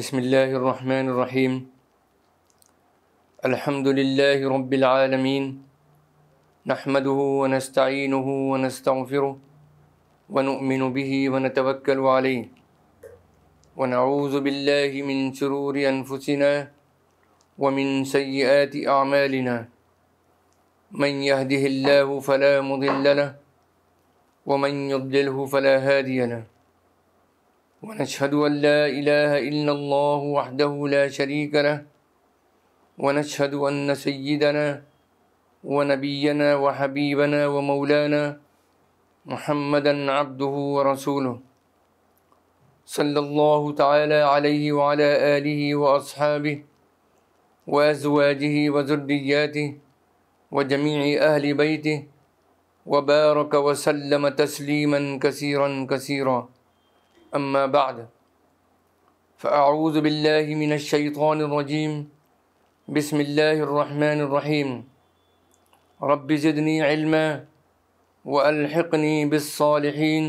بسم الله الرحمن الرحيم الحمد لله رب العالمين نحمده ونستعينه ونستغفره ونؤمن به ونتوكل عليه ونعوذ بالله من شرور أنفسنا ومن سيئات أعمالنا من يهده الله فلا مضل له ومن يضلله فلا هادي له ونشهد أن لا إله إلا الله وحده لا شريك له ونشهد أن سيدنا ونبينا وحبيبنا ومولانا محمدا عبده ورسوله صلى الله تعالى عليه وعلى آله وأصحابه وأزواجه وذرياته وجميع أهل بيته وبارك وسلم تسليما كثيرا كثيرا أما بعد فأعوذ بالله من الشيطان الرجيم بسم الله الرحمن الرحيم رب زدني علما وألحقني بالصالحين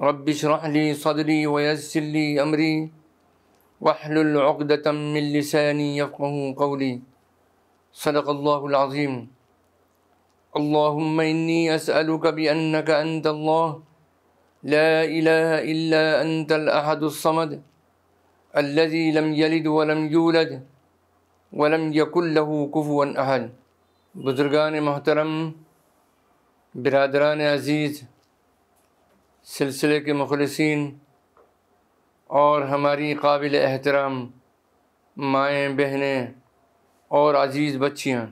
رب اشرح لي صدري ويسر لي أمري واحلل عقدة من لساني يفقه قولي صدق الله العظيم اللهم إني أسألك بأنك أنت الله لا إله إلا أنت الأحد الصمد الذي لم يلد ولم ولم يولد يكن له كفوا أحد بزرگان محترم برادران عزیز سلسلے کے مخلصین اور ہماری قابل احترام مائیں بہنیں اور عزیز بچیاں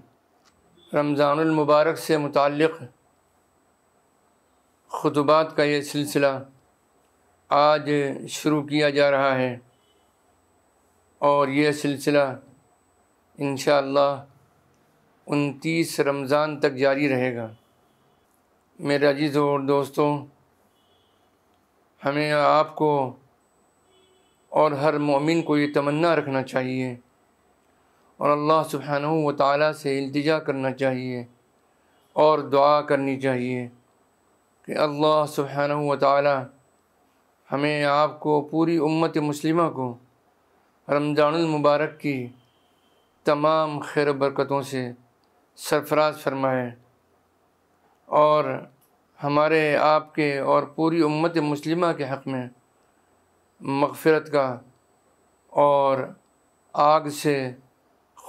رمضان المبارک سے متعلق خطبات کا یہ سلسلہ آج شروع کیا جا رہا ہے اور یہ سلسلہ انشاءاللہ اللہ انتیس رمضان تک جاری رہے گا میرے عزیز اور دوستوں ہمیں آپ کو اور ہر مومن کو یہ تمنا رکھنا چاہیے اور اللہ سبحانہ و تعالیٰ سے التجا کرنا چاہیے اور دعا کرنی چاہیے کہ اللہ سبحانہ و تعالی ہمیں آپ کو پوری امت مسلمہ کو رمضان المبارک کی تمام خیر و برکتوں سے سرفراز فرمائے اور ہمارے آپ کے اور پوری امت مسلمہ کے حق میں مغفرت کا اور آگ سے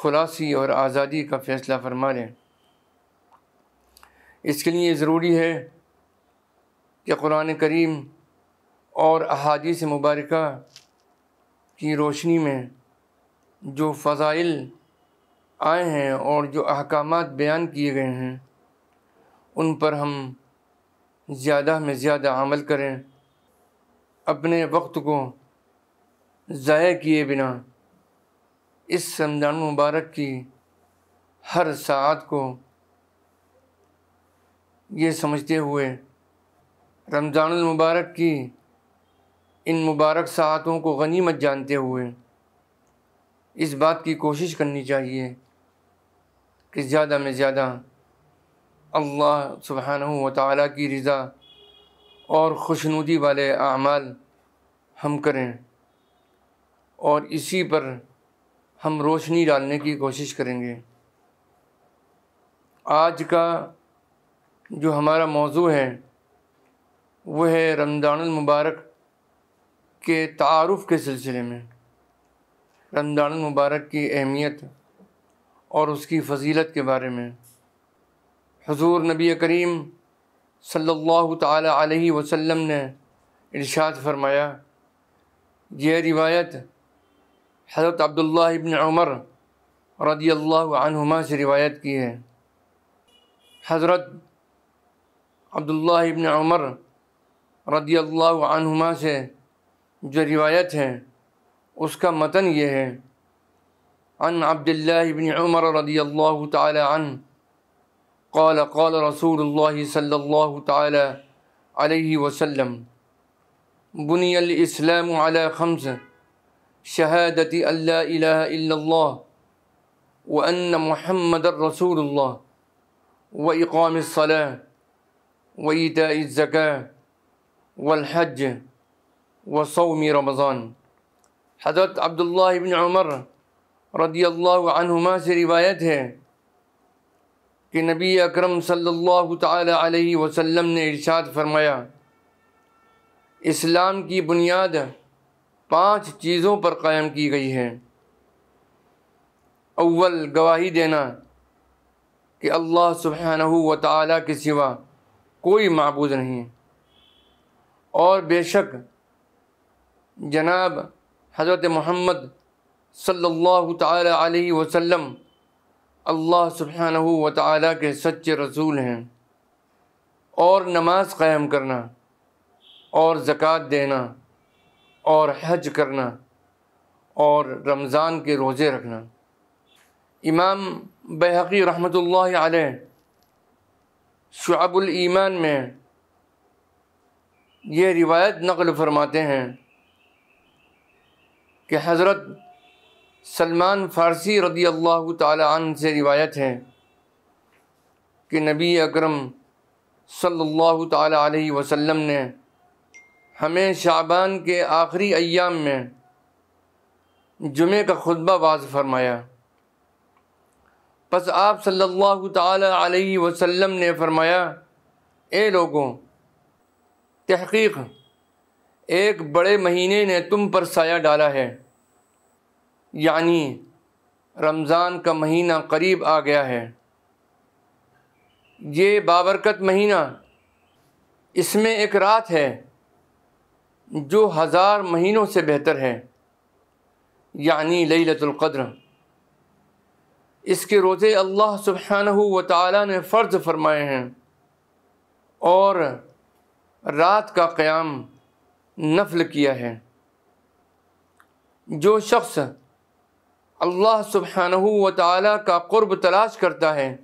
خلاصی اور آزادی کا فیصلہ فرما لیں اس کے لیے ضروری ہے کہ قرآن کریم اور احادیث مبارکہ کی روشنی میں جو فضائل آئے ہیں اور جو احکامات بیان کیے گئے ہیں ان پر ہم زیادہ میں زیادہ عمل کریں اپنے وقت کو ضائع کیے بنا اس رمضان مبارک کی ہر ساعت کو یہ سمجھتے ہوئے رمضان المبارک کی ان مبارک ساعتوں کو غنیمت جانتے ہوئے اس بات کی کوشش کرنی چاہیے کہ زیادہ میں زیادہ اللہ سبحانہ و تعالیٰ کی رضا اور خوشنودی والے اعمال ہم کریں اور اسی پر ہم روشنی ڈالنے کی کوشش کریں گے آج کا جو ہمارا موضوع ہے وہ ہے رمضان المبارک کے تعارف کے سلسلے میں رمضان المبارک کی اہمیت اور اس کی فضیلت کے بارے میں حضور نبی کریم صلی اللہ تعالی علیہ وسلم نے ارشاد فرمایا یہ روایت حضرت عبداللہ ابن عمر رضی اللہ عنہما سے روایت کی ہے حضرت عبداللہ ابن عمر رضی اللہ عنہما سے جو روایت ہے اس کا متن یہ ہے عن عبد الله بن عمر رضي الله تعالى عنه قال قال رسول الله صلى الله تعالى عليه وسلم بني الإسلام على خمسة شهادة أن لا إله إلا الله وأن محمد رسول الله وإقام الصلاة وإيتاء الزكاة والحج وصوم و رمضان حضرت عبداللہ عمر رضی اللہ عنہما سے روایت ہے کہ نبی اکرم صلی اللہ تعالی علیہ وسلم نے ارشاد فرمایا اسلام کی بنیاد پانچ چیزوں پر قائم کی گئی ہے اول گواہی دینا کہ اللہ سبحانہ و تعالیٰ کے سوا کوئی معبود نہیں اور بے شک جناب حضرت محمد صلی اللہ تعالی علیہ وسلم اللہ سبحانہ و تعالی کے سچے رسول ہیں اور نماز قائم کرنا اور زکوٰۃ دینا اور حج کرنا اور رمضان کے روزے رکھنا امام بحقی رحمۃ اللہ علیہ شعب الایمان میں یہ روایت نقل فرماتے ہیں کہ حضرت سلمان فارسی رضی اللہ تعالی عنہ سے روایت ہے کہ نبی اکرم صلی اللہ تعالی علیہ وسلم نے ہمیں شعبان کے آخری ایام میں جمعہ کا خطبہ واضح فرمایا پس آپ صلی اللہ تعالی علیہ وسلم نے فرمایا اے لوگوں تحقیق ایک بڑے مہینے نے تم پر سایہ ڈالا ہے یعنی رمضان کا مہینہ قریب آ گیا ہے یہ بابرکت مہینہ اس میں ایک رات ہے جو ہزار مہینوں سے بہتر ہے یعنی لیلت القدر اس کے روزے اللہ سبحانہ و تعالیٰ نے فرض فرمائے ہیں اور رات کا قیام نفل کیا ہے جو شخص اللہ سبحانہ و تعالیٰ کا قرب تلاش کرتا ہے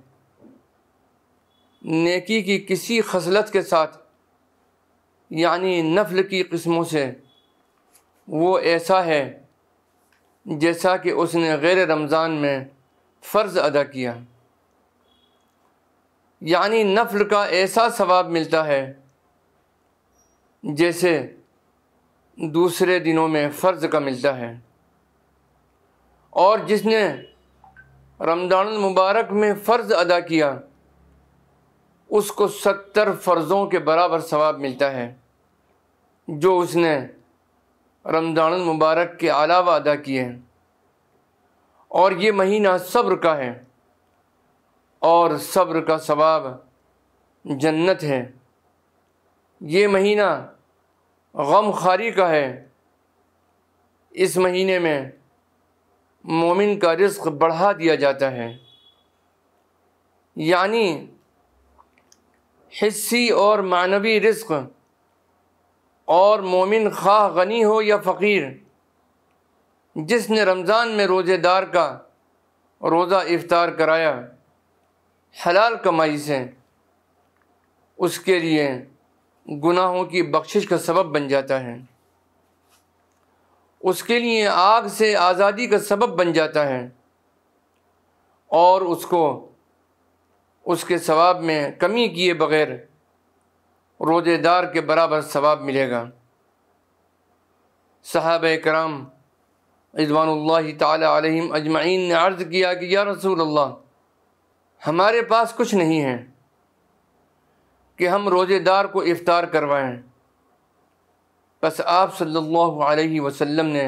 نیکی کی کسی خصلت کے ساتھ یعنی نفل کی قسموں سے وہ ایسا ہے جیسا کہ اس نے غیر رمضان میں فرض ادا کیا یعنی نفل کا ایسا ثواب ملتا ہے جیسے دوسرے دنوں میں فرض کا ملتا ہے اور جس نے رمضان المبارک میں فرض ادا کیا اس کو ستر فرضوں کے برابر ثواب ملتا ہے جو اس نے رمضان المبارک کے علاوہ ادا کیے اور یہ مہینہ صبر کا ہے اور صبر کا ثواب جنت ہے یہ مہینہ غم خاری کا ہے اس مہینے میں مومن کا رزق بڑھا دیا جاتا ہے یعنی حصی اور معنوی رزق اور مومن خواہ غنی ہو یا فقیر جس نے رمضان میں روزے دار کا روزہ افطار کرایا حلال کمائی سے اس کے لیے گناہوں کی بخشش کا سبب بن جاتا ہے اس کے لیے آگ سے آزادی کا سبب بن جاتا ہے اور اس کو اس کے ثواب میں کمی کیے بغیر روزے دار کے برابر ثواب ملے گا صحابہ کرام اضوان اللہ تعالی علیہم اجمعین نے عرض کیا کہ یا رسول اللہ ہمارے پاس کچھ نہیں ہے کہ ہم روزے دار کو افطار کروائیں بس آپ صلی اللہ علیہ وسلم نے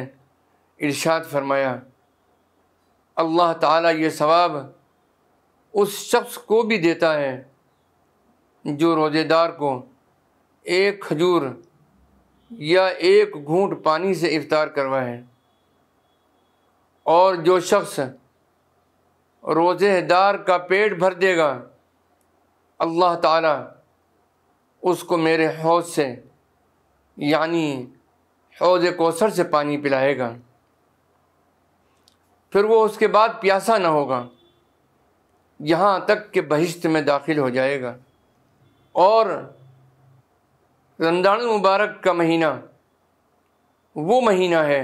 ارشاد فرمایا اللہ تعالیٰ یہ ثواب اس شخص کو بھی دیتا ہے جو روزے دار کو ایک کھجور یا ایک گھونٹ پانی سے افطار کروائے اور جو شخص روزہ دار کا پیٹ بھر دے گا اللہ تعالیٰ اس کو میرے حوض سے یعنی حوض کوثر سے پانی پلائے گا پھر وہ اس کے بعد پیاسا نہ ہوگا یہاں تک کہ بہشت میں داخل ہو جائے گا اور رمضان المبارک کا مہینہ وہ مہینہ ہے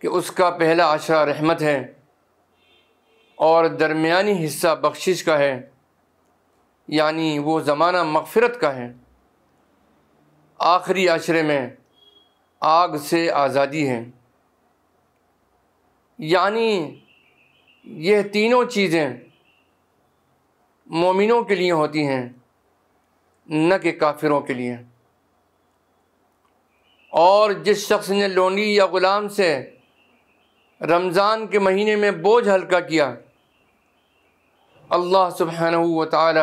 کہ اس کا پہلا عشرہ رحمت ہے اور درمیانی حصہ بخشش کا ہے یعنی وہ زمانہ مغفرت کا ہے آخری عشرے میں آگ سے آزادی ہے یعنی یہ تینوں چیزیں مومنوں کے لیے ہوتی ہیں نہ کہ کافروں کے لیے اور جس شخص نے لونڈی یا غلام سے رمضان کے مہینے میں بوجھ ہلکا کیا اللہ سبحانہ و تعالی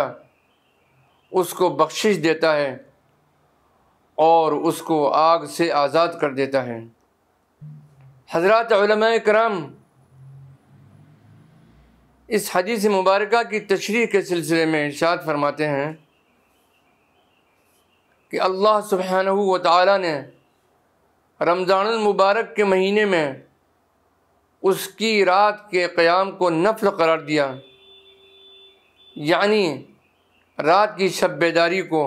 اس کو بخشش دیتا ہے اور اس کو آگ سے آزاد کر دیتا ہے حضرات علماء کرام اس حدیث مبارکہ کی تشریح کے سلسلے میں ارشاد فرماتے ہیں کہ اللہ سبحانہ و تعالی نے رمضان المبارک کے مہینے میں اس کی رات کے قیام کو نفل قرار دیا یعنی رات کی شب بیداری کو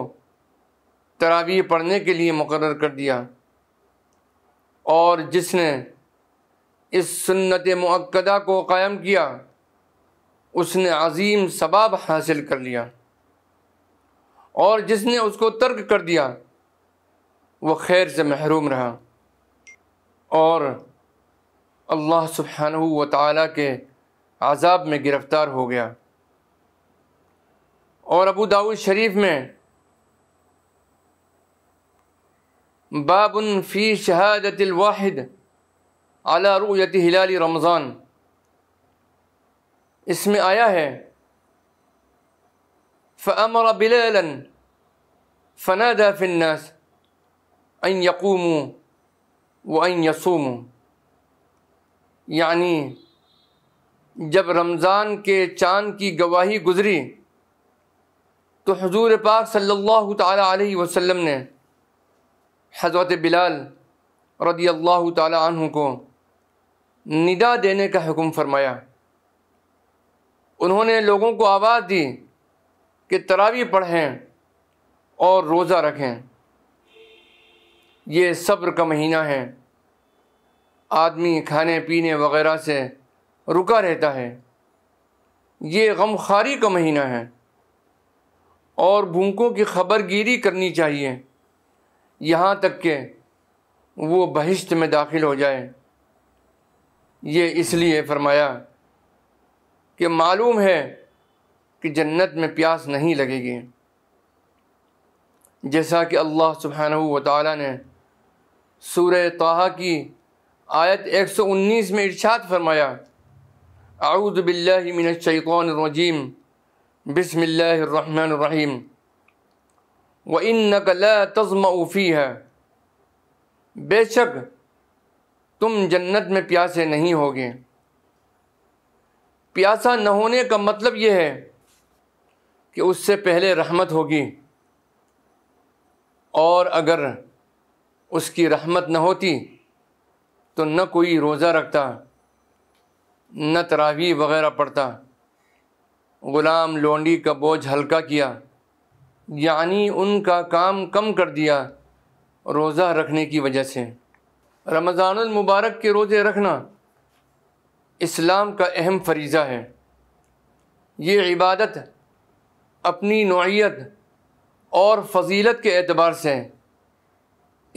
تراویح پڑھنے کے لیے مقرر کر دیا اور جس نے اس سنت مؤکدہ کو قائم کیا اس نے عظیم ثباب حاصل کر لیا اور جس نے اس کو ترک کر دیا وہ خیر سے محروم رہا اور اللہ سبحانہ و تعالیٰ کے عذاب میں گرفتار ہو گیا اور ابو داود شریف میں باب فی شہادت الواحد رؤیت ہلال رمضان اس میں آیا ہے فَأَمَرَ بِلَالًا علن فِي النَّاسِ عین يَقُومُوا وَأَنْ يَصُومُوا یعنی جب رمضان کے چاند کی گواہی گزری تو حضور پاک صلی اللہ تعالیٰ علیہ وسلم نے حضرت بلال رضی اللہ تعالیٰ عنہ کو ندا دینے کا حکم فرمایا انہوں نے لوگوں کو آواز دی کہ تراوی پڑھیں اور روزہ رکھیں یہ صبر کا مہینہ ہے آدمی کھانے پینے وغیرہ سے رکا رہتا ہے یہ غم خاری کا مہینہ ہے اور بھوکوں کی خبر گیری کرنی چاہیے یہاں تک کہ وہ بہشت میں داخل ہو جائے یہ اس لیے فرمایا کہ معلوم ہے کہ جنت میں پیاس نہیں لگے گی جیسا کہ اللہ سبحانہ و تعالیٰ نے سورہ طاہ کی آیت ایک سو انیس میں ارشاد فرمایا اعوذ باللہ من الشیطان الرجیم بسم اللہ الرحمن الرحیم وَإِنَّكَ لَا تَزْمَعُ فِيهَا بے شک تم جنت میں پیاسے نہیں ہوگے پیاسا نہ ہونے کا مطلب یہ ہے کہ اس سے پہلے رحمت ہوگی اور اگر اس کی رحمت نہ ہوتی تو نہ کوئی روزہ رکھتا نہ تراویح وغیرہ پڑھتا غلام لونڈی کا بوجھ ہلکا کیا یعنی ان کا کام کم کر دیا روزہ رکھنے کی وجہ سے رمضان المبارک کے روزے رکھنا اسلام کا اہم فریضہ ہے یہ عبادت اپنی نوعیت اور فضیلت کے اعتبار سے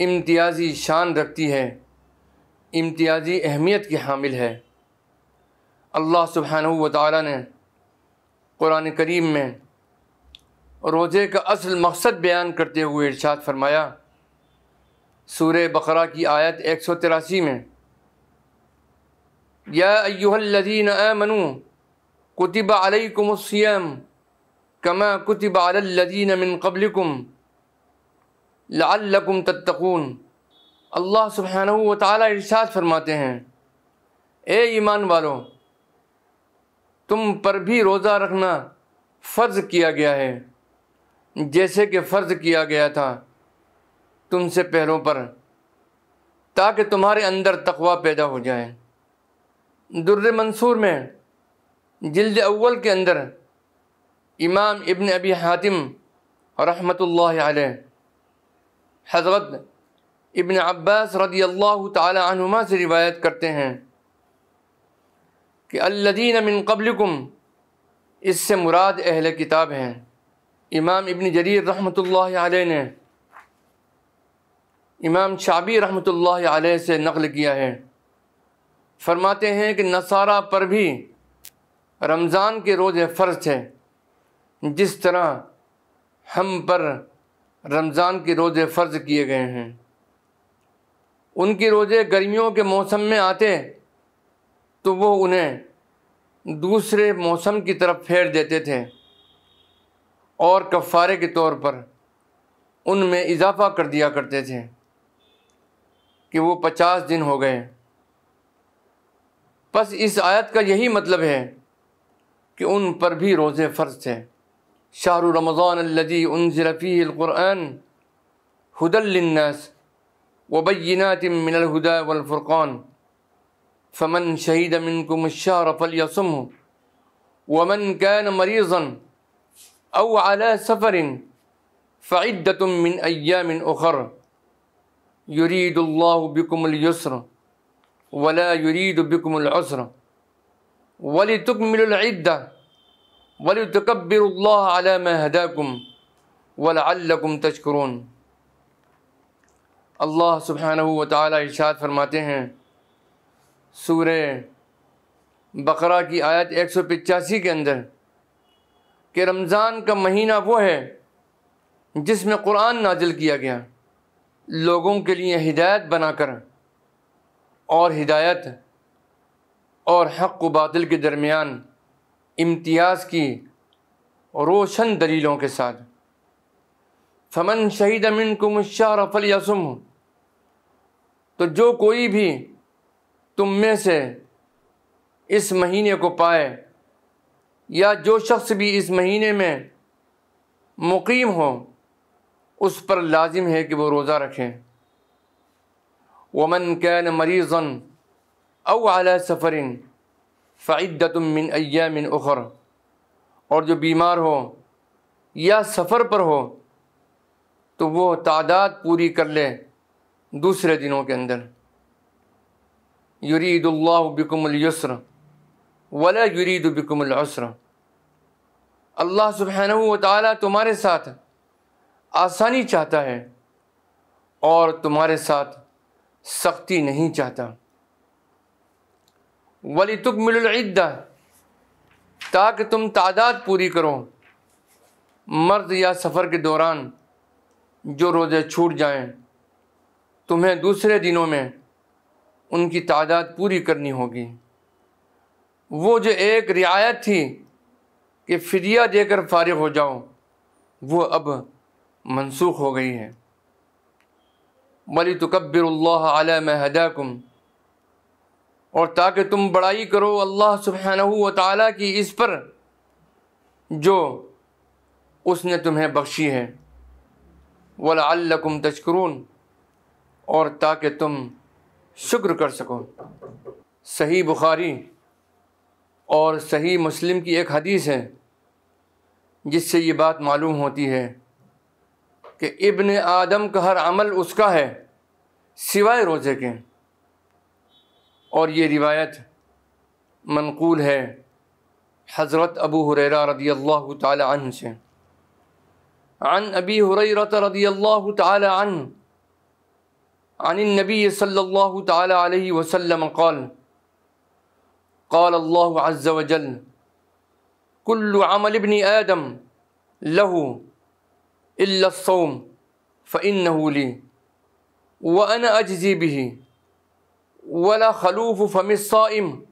امتیازی شان رکھتی ہے امتیازی اہمیت کی حامل ہے اللہ سبحانہ و تعالیٰ نے قرآن کریم میں روزے کا اصل مقصد بیان کرتے ہوئے ارشاد فرمایا سورہ بقرہ کی آیت ایک سو تراسی میں یا ایوہ الذین آمنو کتب علیکم السیام کما کتب علی الذین من قبلکم لعلکم تتقون اللہ سبحانہ و تعالی ارشاد فرماتے ہیں اے ایمان والوں تم پر بھی روزہ رکھنا فرض کیا گیا ہے جیسے کہ فرض کیا گیا تھا تم سے پہلوں پر تاکہ تمہارے اندر تقوا پیدا ہو جائے در منصور میں جلد اول کے اندر امام ابن ابی حاتم رحمۃ اللہ علیہ حضرت ابن عباس رضی اللہ تعالی عنہما سے روایت کرتے ہیں کہ الدین من قبل اس سے مراد اہل کتاب ہیں امام ابن جریر رحمۃ اللہ علیہ نے امام شابی رحمۃ اللہ علیہ سے نقل کیا ہے فرماتے ہیں کہ نصارہ پر بھی رمضان کے روز فرض تھے جس طرح ہم پر رمضان کے روز فرض کیے گئے ہیں ان کے روزے گرمیوں کے موسم میں آتے تو وہ انہیں دوسرے موسم کی طرف پھیر دیتے تھے اور کفارے کے طور پر ان میں اضافہ کر دیا کرتے تھے کہ وہ پچاس دن ہو گئے بس اس آیت کا یہی مطلب ہے کہ ان پر بھی روزے فرض تھے شاہ رمضان الدی ان رفیع القرآن حد النس وبینات الدا و الفرقان فمن شهد منكم الشهر فليصمه ومن كان مريضا أو على سفر فعدة من أيام أخر يريد الله بكم اليسر ولا يريد بكم العسر ولتكملوا العدة ولتكبروا الله على ما هداكم ولعلكم تشكرون الله سبحانه وتعالى تعالی ارشاد فرماتے ہیں سورہ بقرہ کی آیت ایک سو پچاسی کے اندر کہ رمضان کا مہینہ وہ ہے جس میں قرآن نازل کیا گیا لوگوں کے لیے ہدایت بنا کر اور ہدایت اور حق و باطل کے درمیان امتیاز کی روشن دلیلوں کے ساتھ فمن شہید امن کو مشاہ رفل یاسم تو جو کوئی بھی تم میں سے اس مہینے کو پائے یا جو شخص بھی اس مہینے میں مقیم ہو اس پر لازم ہے کہ وہ روزہ رکھے امن قید او اعلیٰ سفرن فعدت من من اخر اور جو بیمار ہو یا سفر پر ہو تو وہ تعداد پوری کر لے دوسرے دنوں کے اندر یرید اللہ بکم السر ولا یرید بکم العسر اللہ سبحانہ و تعالیٰ تمہارے ساتھ آسانی چاہتا ہے اور تمہارے ساتھ سختی نہیں چاہتا ولی تکمل العدہ تاکہ تم تعداد پوری کرو مرد یا سفر کے دوران جو روزے چھوٹ جائیں تمہیں دوسرے دنوں میں ان کی تعداد پوری کرنی ہوگی وہ جو ایک رعایت تھی کہ فریہ دے کر فارغ ہو جاؤ وہ اب منسوخ ہو گئی ہے ولی تو اللہ علیہ مہدا کم اور تاکہ تم بڑائی کرو اللہ سبحانہ و تعالیٰ کی اس پر جو اس نے تمہیں بخشی ہے ولاقم تشکرون اور تاکہ تم شکر کر سکوں صحیح بخاری اور صحیح مسلم کی ایک حدیث ہے جس سے یہ بات معلوم ہوتی ہے کہ ابن آدم کا ہر عمل اس کا ہے سوائے روزے کے اور یہ روایت منقول ہے حضرت ابو حریرہ رضی اللہ تعالی عنہ سے عن ابی حریرت رضی اللہ تعالی عنہ عن النبي صلى الله تعالى عليه وسلم قال قال الله عز وجل كل عمل ابن آدم له إلا الصوم فإنه لي وأنا أجزي به ولا خلوف فم الصائم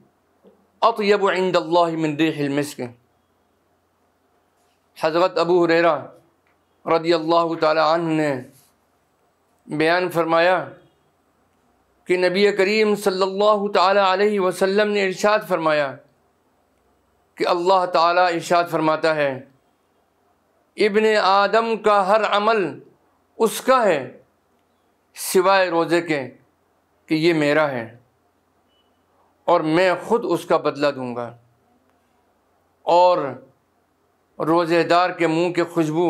أطيب عند الله من ريح المسك حضرت أبو هريرة رضي الله تعالى عنه بیان فرمایا کہ نبی کریم صلی اللہ تعالیٰ علیہ وسلم نے ارشاد فرمایا کہ اللہ تعالیٰ ارشاد فرماتا ہے ابن آدم کا ہر عمل اس کا ہے سوائے روزے کے کہ یہ میرا ہے اور میں خود اس کا بدلہ دوں گا اور روزے دار کے منہ کے خوشبو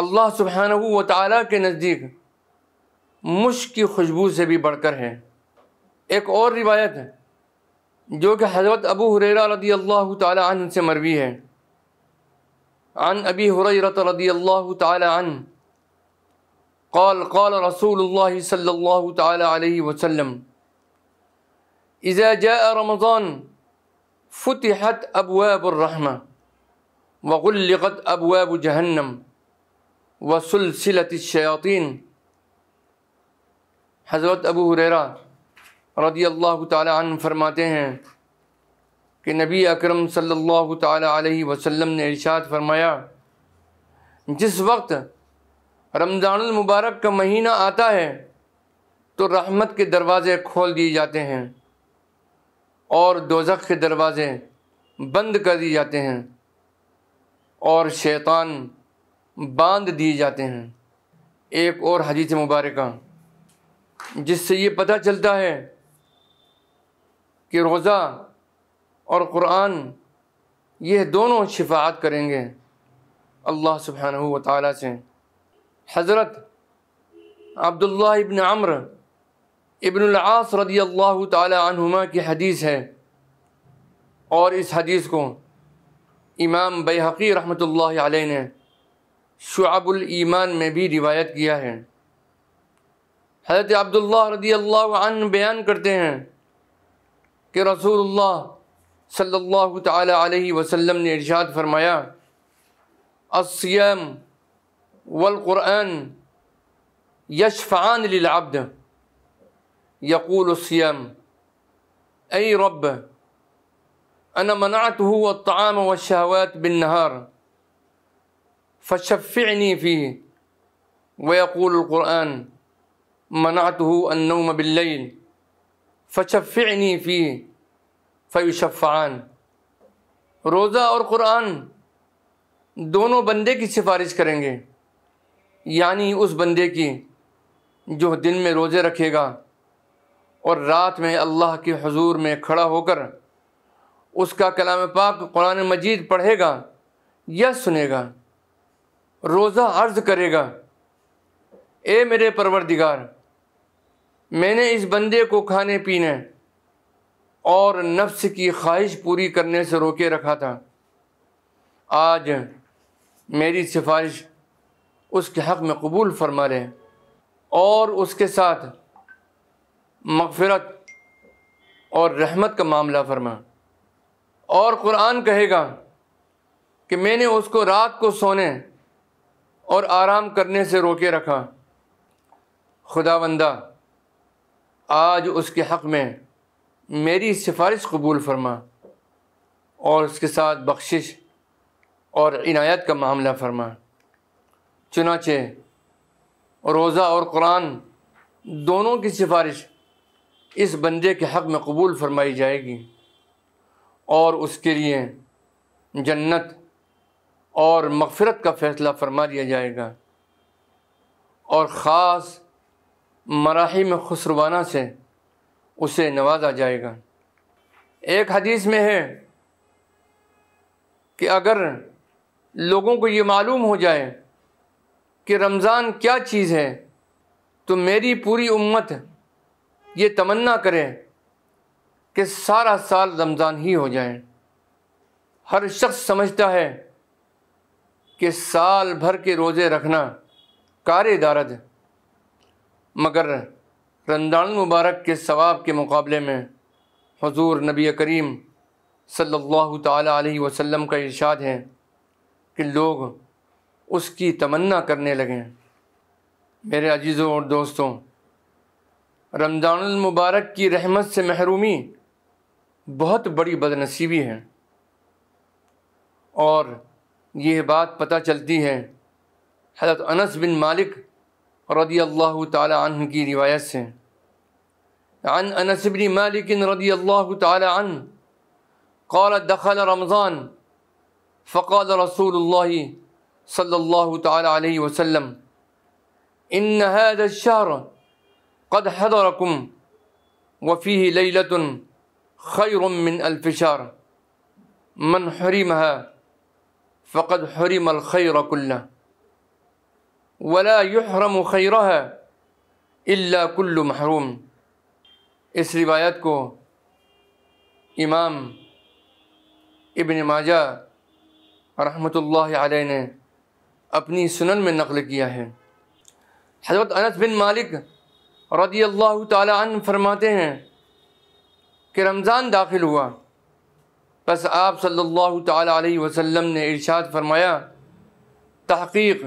اللہ سبحانہ و تعالیٰ کے نزدیک مشک کی خوشبو سے بھی بڑھ کر ہے ایک اور روایت ہے جو کہ حضرت ابو حریرہ رضی اللہ تعالیٰ عنہ سے مروی ہے عن ابی حریرہ رضی اللہ تعالیٰ عنہ قال قال رسول اللہ صلی اللہ تعالیٰ علیہ وسلم اذا جاء رمضان فتحت ابواب الرحمہ وغلقت ابواب جہنم الشیاطین حضرت ابو حریرا رضی اللہ تعالی عنہ فرماتے ہیں کہ نبی اکرم صلی اللہ تعالی علیہ وسلم نے ارشاد فرمایا جس وقت رمضان المبارک کا مہینہ آتا ہے تو رحمت کے دروازے کھول دیے جاتے ہیں اور دوزخ کے دروازے بند کر دیے جاتے ہیں اور شیطان باندھ دیے جاتے ہیں ایک اور حدیث مبارکہ جس سے یہ پتہ چلتا ہے کہ روزہ اور قرآن یہ دونوں شفاعت کریں گے اللہ سبحانہ و تعالیٰ سے حضرت عبداللہ ابن عمر ابن العاص رضی اللہ تعالی عنہما کی حدیث ہے اور اس حدیث کو امام بیحقی رحمۃ اللہ علیہ نے شعب الإيمان میں بھی روایت کیا ہے حضرت عبداللہ رضی اللہ عنہ بیان کرتے ہیں کہ رسول اللہ صلی اللہ تعالی علیہ وسلم نے ارشاد فرمایا الصیام والقرآن يشفعان للعبد يقول الصيام أي رب انا منعته الطعام والشهوات بالنهار فشفعنی فی ویقول القرآن منعته النوم باللیل فشفعنی فی فیشفعان روزہ اور قرآن دونوں بندے کی سفارش کریں گے یعنی اس بندے کی جو دن میں روزے رکھے گا اور رات میں اللہ کے حضور میں کھڑا ہو کر اس کا کلام پاک قرآن مجید پڑھے گا یا سنے گا روزہ عرض کرے گا اے میرے پروردگار میں نے اس بندے کو کھانے پینے اور نفس کی خواہش پوری کرنے سے روکے رکھا تھا آج میری سفارش اس کے حق میں قبول فرما لے اور اس کے ساتھ مغفرت اور رحمت کا معاملہ فرما اور قرآن کہے گا کہ میں نے اس کو رات کو سونے اور آرام کرنے سے روکے رکھا خدا بندہ آج اس کے حق میں میری سفارش قبول فرما اور اس کے ساتھ بخشش اور عنایت کا معاملہ فرما چنانچہ روزہ اور قرآن دونوں کی سفارش اس بندے کے حق میں قبول فرمائی جائے گی اور اس کے لیے جنت اور مغفرت کا فیصلہ فرما لیا جائے گا اور خاص مراحم میں خسروانہ سے اسے نوازا جائے گا ایک حدیث میں ہے کہ اگر لوگوں کو یہ معلوم ہو جائے کہ رمضان کیا چیز ہے تو میری پوری امت یہ تمنا کرے کہ سارا سال رمضان ہی ہو جائے ہر شخص سمجھتا ہے کہ سال بھر کے روزے رکھنا کار دارد مگر رمضان مبارک کے ثواب کے مقابلے میں حضور نبی کریم صلی اللہ تعالیٰ علیہ وسلم کا ارشاد ہے کہ لوگ اس کی تمنا کرنے لگیں میرے عزیزوں اور دوستوں رمضان المبارک کی رحمت سے محرومی بہت بڑی بدنصیبی ہے اور یہ بات پتہ چلتی ہے حضرت انس بن مالک رضی اللہ تعالی عنہ کی روایت سے عن انس بن مالک رضی اللہ تعالی عنہ قال دخل رمضان فقال رسول اللہ صلی اللہ تعالی علیہ وسلم ان هذا الشهر قد وفيه الرقم خير من خیر الفشار من حرمها فقد حرم الخير كله ولا يحرم خيرها الا كل محروم اس روایت کو امام ابن ماجہ رحمۃ اللہ علیہ نے اپنی سنن میں نقل کیا ہے حضرت انس بن مالک رضی اللہ تعالی عنہ فرماتے ہیں کہ رمضان داخل ہوا پس آپ صلی اللہ تعالیٰ علیہ وسلم نے ارشاد فرمایا تحقیق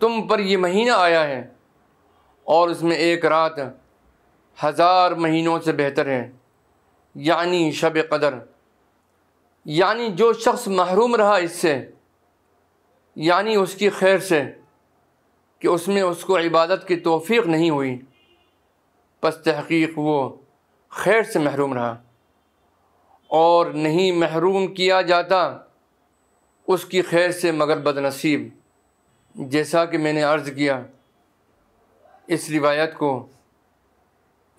تم پر یہ مہینہ آیا ہے اور اس میں ایک رات ہزار مہینوں سے بہتر ہے یعنی شب قدر یعنی جو شخص محروم رہا اس سے یعنی اس کی خیر سے کہ اس میں اس کو عبادت کی توفیق نہیں ہوئی پس تحقیق وہ خیر سے محروم رہا اور نہیں محروم کیا جاتا اس کی خیر سے مگر بد نصیب جیسا کہ میں نے عرض کیا اس روایت کو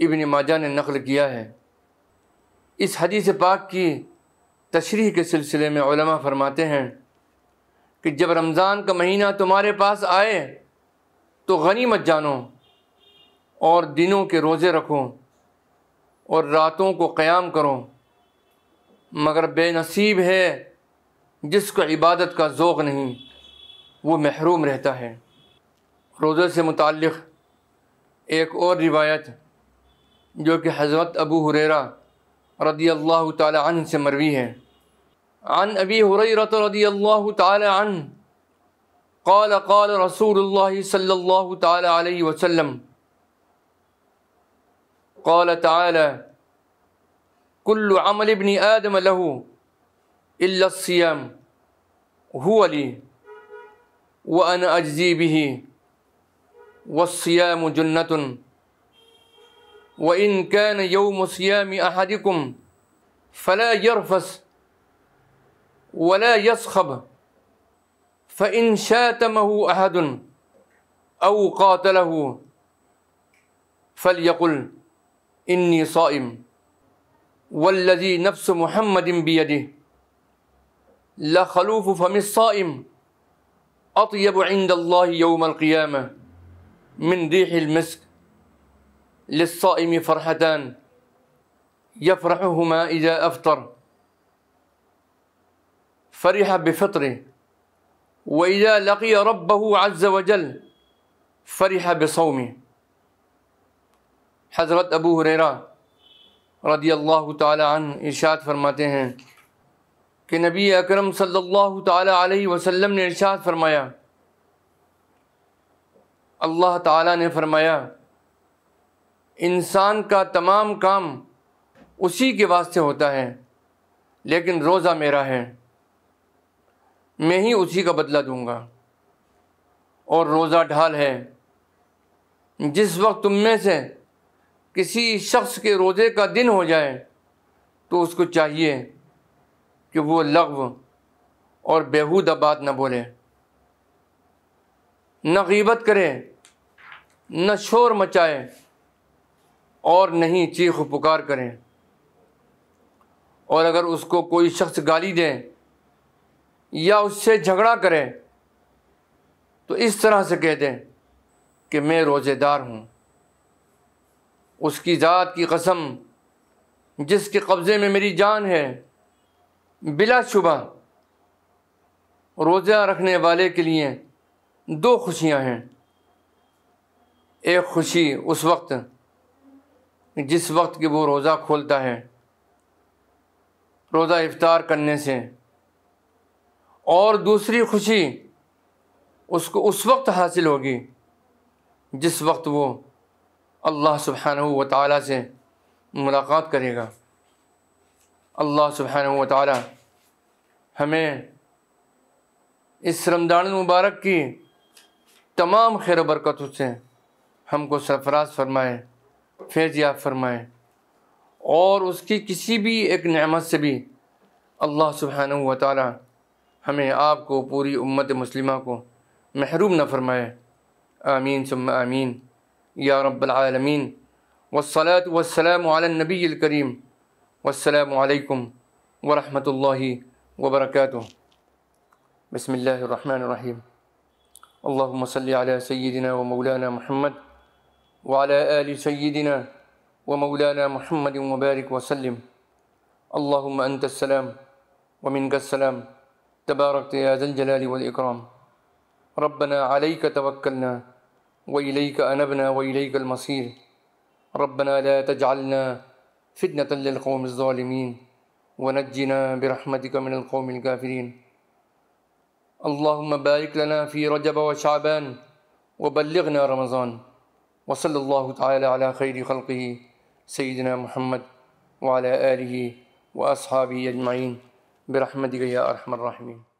ابن ماجہ نے نقل کیا ہے اس حدیث پاک کی تشریح کے سلسلے میں علماء فرماتے ہیں کہ جب رمضان کا مہینہ تمہارے پاس آئے تو غنی مت جانو اور دنوں کے روزے رکھو اور راتوں کو قیام کرو مگر بے نصیب ہے جس کو عبادت کا ذوق نہیں وہ محروم رہتا ہے روزے سے متعلق ایک اور روایت جو کہ حضرت ابو حریرا رضی اللہ تعالی عنہ سے مروی ہے عن ابی حریرت رضی اللہ تعالی عنہ قال قال رسول اللہ صلی اللہ تعالی علیہ وسلم قال تعالی كل عمل ابن آدم له إلا الصيام هو لي وأنا أجزي به والصيام جنة وإن كان يوم صيام أحدكم فلا يرفس ولا يصخب فإن شاتمه أحد أو قاتله فليقل إني صائم والذي نفس محمد بيده لخلوف فم الصائم أطيب عند الله يوم القيامة من ريح المسك للصائم فرحتان يفرحهما إذا أفطر فرح بفطره وإذا لقي ربه عز وجل فرح بصومه حضرت أبو هريرة رضی اللہ تعالیٰ عنہ ارشاد فرماتے ہیں کہ نبی اکرم صلی اللہ تعالیٰ علیہ وسلم نے ارشاد فرمایا اللہ تعالیٰ نے فرمایا انسان کا تمام کام اسی کے واسطے ہوتا ہے لیکن روزہ میرا ہے میں ہی اسی کا بدلہ دوں گا اور روزہ ڈھال ہے جس وقت تم میں سے کسی شخص کے روزے کا دن ہو جائے تو اس کو چاہیے کہ وہ لغو اور بیہودہ بات نہ بولے نہ غیبت کرے نہ شور مچائے اور نہیں چیخ و پکار کریں اور اگر اس کو کوئی شخص گالی دے یا اس سے جھگڑا کرے تو اس طرح سے کہہ دیں کہ میں روزے دار ہوں اس کی ذات کی قسم جس کے قبضے میں میری جان ہے بلا شبہ روزہ رکھنے والے کے لیے دو خوشیاں ہیں ایک خوشی اس وقت جس وقت کہ وہ روزہ کھولتا ہے روزہ افطار کرنے سے اور دوسری خوشی اس کو اس وقت حاصل ہوگی جس وقت وہ اللہ سبحانہ و تعالیٰ سے ملاقات کرے گا اللہ سبحانہ و تعالیٰ ہمیں اس رمضان المبارک کی تمام خیر و برکتوں سے ہم کو سرفراز فرمائے فیض یاب فرمائے اور اس کی کسی بھی ایک نعمت سے بھی اللہ سبحانہ و تعالی ہمیں آپ کو پوری امت مسلمہ کو محروم نہ فرمائے آمین سم آمین يا رب العالمين والصلاة والسلام على النبي الكريم والسلام عليكم ورحمة الله وبركاته بسم الله الرحمن الرحيم اللهم صل على سيدنا ومولانا محمد وعلى آل سيدنا ومولانا محمد وبارك وسلم اللهم أنت السلام ومنك السلام تباركت يا ذا الجلال والإكرام ربنا عليك توكلنا وإليك أنبنا وإليك المصير ربنا لا تجعلنا فتنة للقوم الظالمين ونجنا برحمتك من القوم الكافرين اللهم بارك لنا في رجب وشعبان وبلغنا رمضان وصلى الله تعالى على خير خلقه سيدنا محمد وعلى آله وأصحابه أجمعين برحمتك يا أرحم الراحمين